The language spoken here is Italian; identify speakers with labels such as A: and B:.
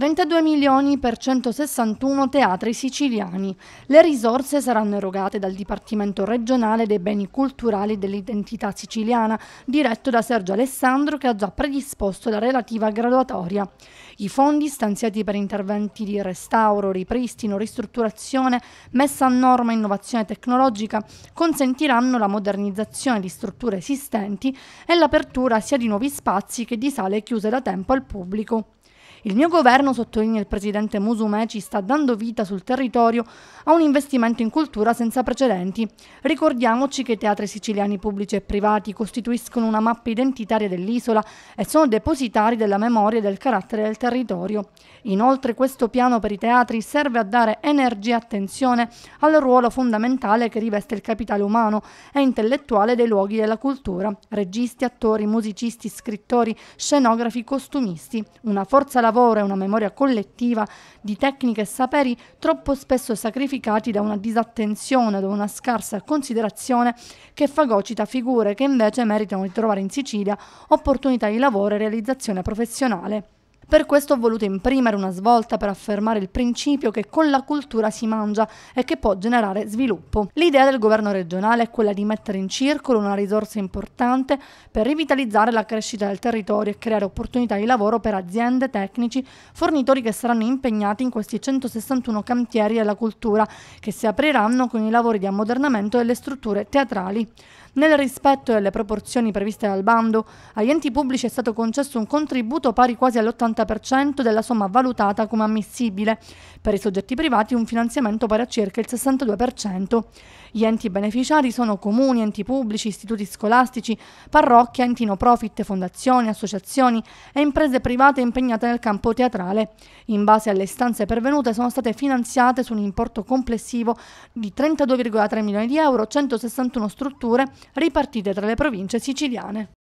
A: 32 milioni per 161 teatri siciliani. Le risorse saranno erogate dal Dipartimento regionale dei beni culturali e dell'identità siciliana, diretto da Sergio Alessandro che ha già predisposto la relativa graduatoria. I fondi stanziati per interventi di restauro, ripristino, ristrutturazione, messa a norma e innovazione tecnologica consentiranno la modernizzazione di strutture esistenti e l'apertura sia di nuovi spazi che di sale chiuse da tempo al pubblico. Il mio governo, sottolinea il presidente Musumeci, sta dando vita sul territorio a un investimento in cultura senza precedenti. Ricordiamoci che i teatri siciliani pubblici e privati costituiscono una mappa identitaria dell'isola e sono depositari della memoria e del carattere del territorio. Inoltre questo piano per i teatri serve a dare energia e attenzione al ruolo fondamentale che riveste il capitale umano e intellettuale dei luoghi della cultura, registi, attori, musicisti, scrittori, scenografi, costumisti. Una forza lavorativa lavoro e una memoria collettiva di tecniche e saperi troppo spesso sacrificati da una disattenzione, da una scarsa considerazione che fagocita figure che invece meritano di trovare in Sicilia opportunità di lavoro e realizzazione professionale. Per questo ho voluto imprimere una svolta per affermare il principio che con la cultura si mangia e che può generare sviluppo. L'idea del governo regionale è quella di mettere in circolo una risorsa importante per rivitalizzare la crescita del territorio e creare opportunità di lavoro per aziende, tecnici, fornitori che saranno impegnati in questi 161 cantieri della cultura che si apriranno con i lavori di ammodernamento delle strutture teatrali. Nel rispetto delle proporzioni previste dal bando, agli enti pubblici è stato concesso un contributo pari quasi all'80% della somma valutata come ammissibile, per i soggetti privati un finanziamento pari a circa il 62%. Gli enti beneficiari sono comuni, enti pubblici, istituti scolastici, parrocchie, enti no profit, fondazioni, associazioni e imprese private impegnate nel campo teatrale. In base alle istanze pervenute sono state finanziate su un importo complessivo di 32,3 milioni di euro 161 strutture ripartite tra le province siciliane.